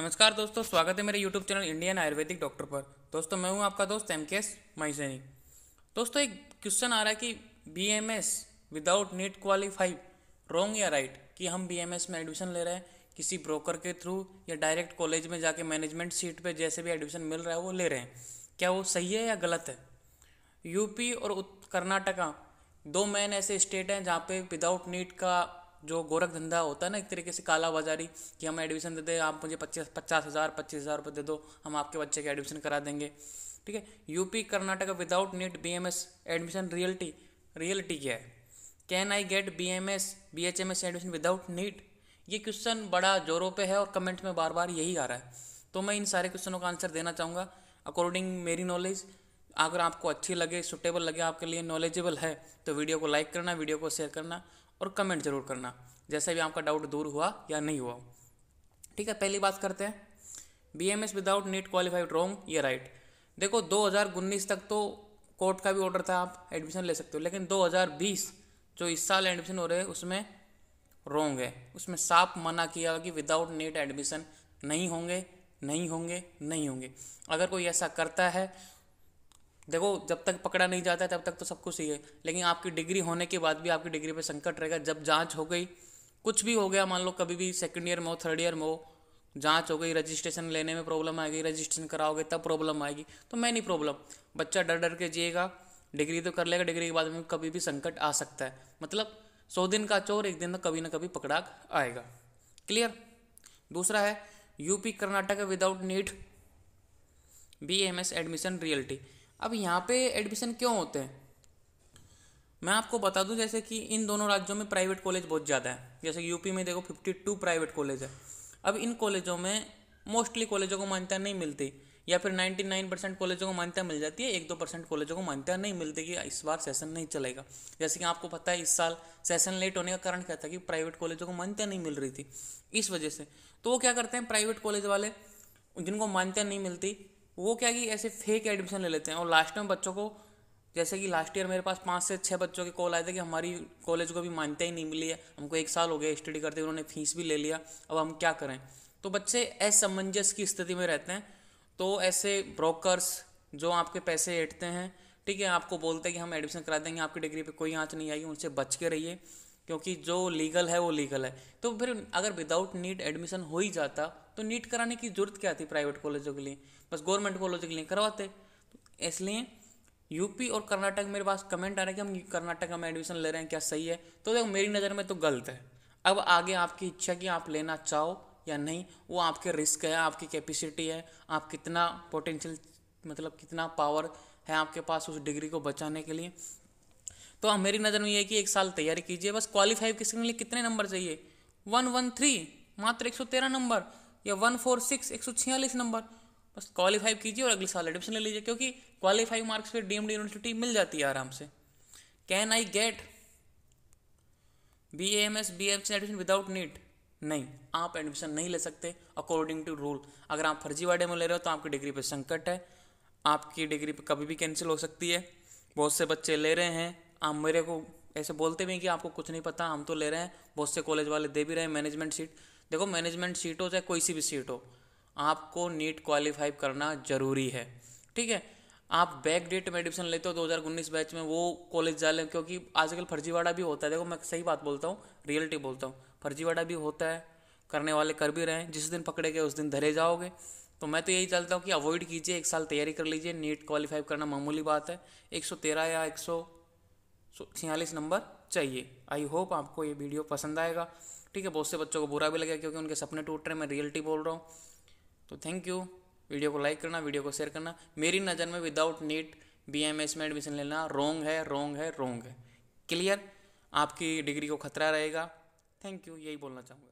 नमस्कार दोस्तों स्वागत है मेरे YouTube channel Indian Ayurvedic doctor पर दोस्तों मैं हूं आपका दोस्त एम के एस महिसैनी दोस्तों एक क्वेश्चन आ रहा है कि B M S without NEET qualify wrong या राइट कि हम बी एम एस में एडमिशन ले रहे हैं किसी ब्रोकर के थ्रू या डायरेक्ट कॉलेज में जाके मैनेजमेंट सीट पे जैसे भी एडमिशन मिल रहा है वो ले रहे हैं क्या वो सही है या गलत है यूपी और कर्नाटका दो मैन ऐसे स्टेट हैं जहाँ पे विदाउट नीट का जो गोरख धंधा होता है ना एक तरीके से काला बाजारी कि हम एडमिशन देते दे आप मुझे पच्चीस पचास हज़ार पच्चीस हज़ार रुपये दे दो हम आपके बच्चे के एडमिशन करा देंगे ठीक है UP Karnataka without NEET B M S admission reality reality क्या है can I get B M S B H M S admission without NEET ये क्वेश्चन बड़ा जोरों पे है और कमेंट में बार बार यही आ रहा है तो मैं इन सारे क्वेश्चनों का आंसर देना चाहूँगा अकॉर्डिंग मेरी नॉलेज अगर आपको अच्छी लगे सुटेबल लगे आपके लिए नॉलेजेबल है तो वीडियो को लाइक करना वीडियो को शेयर करना और कमेंट जरूर करना जैसे भी आपका डाउट दूर हुआ या नहीं हुआ ठीक है पहली बात करते हैं B M S without NEET qualified wrong ये राइट देखो उन्नीस तक तो कोर्ट का भी ऑर्डर था आप एडमिशन ले सकते हो लेकिन दो हजार बीस जो इस साल एडमिशन हो रहे हैं उसमें रोंग है उसमें साफ मना किया कि विदाउट नीट एडमिशन नहीं होंगे नहीं होंगे नहीं होंगे अगर कोई ऐसा करता है देखो जब तक पकड़ा नहीं जाता तब तक तो सब कुछ ही है लेकिन आपकी डिग्री होने के बाद भी आपकी डिग्री पे संकट रहेगा जब जांच हो गई कुछ भी हो गया मान लो कभी भी सेकंड ईयर में हो थर्ड ईयर में हो जांच हो गई रजिस्ट्रेशन लेने में प्रॉब्लम आएगी रजिस्ट्रेशन कराओगे तब प्रॉब्लम आएगी तो मैं नहीं प्रॉब्लम बच्चा डर डर के जिएगा डिग्री तो कर लेगा डिग्री के बाद में कभी भी संकट आ सकता है मतलब सौ दिन का चोर एक दिन तो कभी ना कभी पकड़ा आएगा क्लियर दूसरा है UP Karnataka without NEET B M S admission reality अब यहाँ पे एडमिशन क्यों होते हैं मैं आपको बता दूं जैसे कि इन दोनों राज्यों में प्राइवेट कॉलेज बहुत ज़्यादा है जैसे यूपी में देखो फिफ्टी टू प्राइवेट कॉलेज है अब इन कॉलेजों में मोस्टली कॉलेजों को मान्यता नहीं मिलती या फिर 99 परसेंट कॉलेजों को मान्यता मिल जाती है एक दो परसेंट कॉलेजों को मान्यता नहीं मिलती कि इस बार सेशन नहीं चलेगा जैसे कि आपको पता है इस साल सेशन लेट होने का कारण क्या था कि प्राइवेट कॉलेजों को मान्यता नहीं मिल रही थी इस वजह से तो वो क्या करते हैं प्राइवेट कॉलेज वाले जिनको मान्यता नहीं मिलती वो क्या कि ऐसे फेक एडमिशन ले लेते हैं और लास्ट टाइम बच्चों को जैसे कि लास्ट ईयर मेरे पास पाँच से छः बच्चों के कॉल आए थे कि हमारी कॉलेज को भी मान्यता ही नहीं मिली है हमको एक साल हो गया स्टडी करते हुए उन्होंने फीस भी ले लिया अब हम क्या करें तो बच्चे असमंजस की स्थिति में रहते हैं तो ऐसे ब्रोकर्स जो आपके पैसे ऐटते हैं ठीक है आपको बोलते हैं कि हम एडमिशन करा देंगे आपकी डिग्री पे कोई आँच नहीं आएगी उनसे बच के रहिए क्योंकि जो लीगल है वो लीगल है तो फिर अगर विदाउट नीट एडमिशन हो ही जाता तो नीट कराने की ज़रूरत क्या थी प्राइवेट कॉलेजों के लिए बस गवर्नमेंट कॉलेजों के लिए करवाते तो इसलिए यूपी और कर्नाटक मेरे पास कमेंट आ रहा है कि हम कर्नाटक में एडमिशन ले रहे हैं क्या सही है तो देखो मेरी नज़र में तो गलत है अब आगे आपकी इच्छा कि आप लेना चाहो या नहीं वो आपके रिस्क है आपकी कैपेसिटी है आप कितना पोटेंशियल मतलब कितना पावर है आपके पास उस डिग्री को बचाने के लिए तो मेरी नज़र में ये कि एक साल तैयारी कीजिए बस क्वालिफाई के लिए कितने नंबर चाहिए वन वन थ्री मात्र एक सौ तेरह नंबर या वन फोर सिक्स एक सौ छियालीस नंबर बस क्वालिफाई कीजिए और अगले साल एडमिशन ले लीजिए क्योंकि क्वालिफाई मार्क्स पर डीम्ड यूनिवर्सिटी मिल जाती है आराम से can I get B M S B F C admission without NEET नहीं आप एडमिशन नहीं ले सकते अकॉर्डिंग टू रूल अगर आप फर्जीवाड़े में ले रहे हो तो आपकी डिग्री पर संकट है आपकी डिग्री पर कभी भी कैंसिल हो सकती है बहुत से बच्चे ले रहे हैं आप मेरे को ऐसे बोलते भी हैं कि आपको कुछ नहीं पता हम तो ले रहे हैं बहुत से कॉलेज वाले दे भी रहे हैं मैनेजमेंट सीट देखो मैनेजमेंट सीट हो चाहे कोई सी भी सीट हो आपको नीट क्वालिफाई करना ज़रूरी है ठीक है आप बैक डेट में एडमिशन लेते हो दो बैच में वो कॉलेज जा लें क्योंकि आजकल फर्जीवाड़ा भी होता है देखो मैं सही बात बोलता हूँ रियलिटी बोलता हूँ फर्जीवाड़ा भी होता है करने वाले कर भी रहे हैं जिस दिन पकड़े गए उस दिन धरे जाओगे तो मैं तो यही चलता हूँ कि अवॉइड कीजिए एक साल तैयारी कर लीजिए नीट क्वालिफाई करना मामूली बात है 113 या 100 सो छियालीस नंबर चाहिए आई होप आपको ये वीडियो पसंद आएगा ठीक है बहुत से बच्चों को बुरा भी लगेगा क्योंकि उनके सपने टूट रहे हैं मैं रियलिटी बोल रहा हूँ तो थैंक यू वीडियो को लाइक करना वीडियो को शेयर करना मेरी नज़र में without NEET B M S में एडमिशन लेना रोंग है रोंग है रोंग है क्लियर आपकी डिग्री को खतरा रहेगा थैंक यू यही बोलना चाहूँगा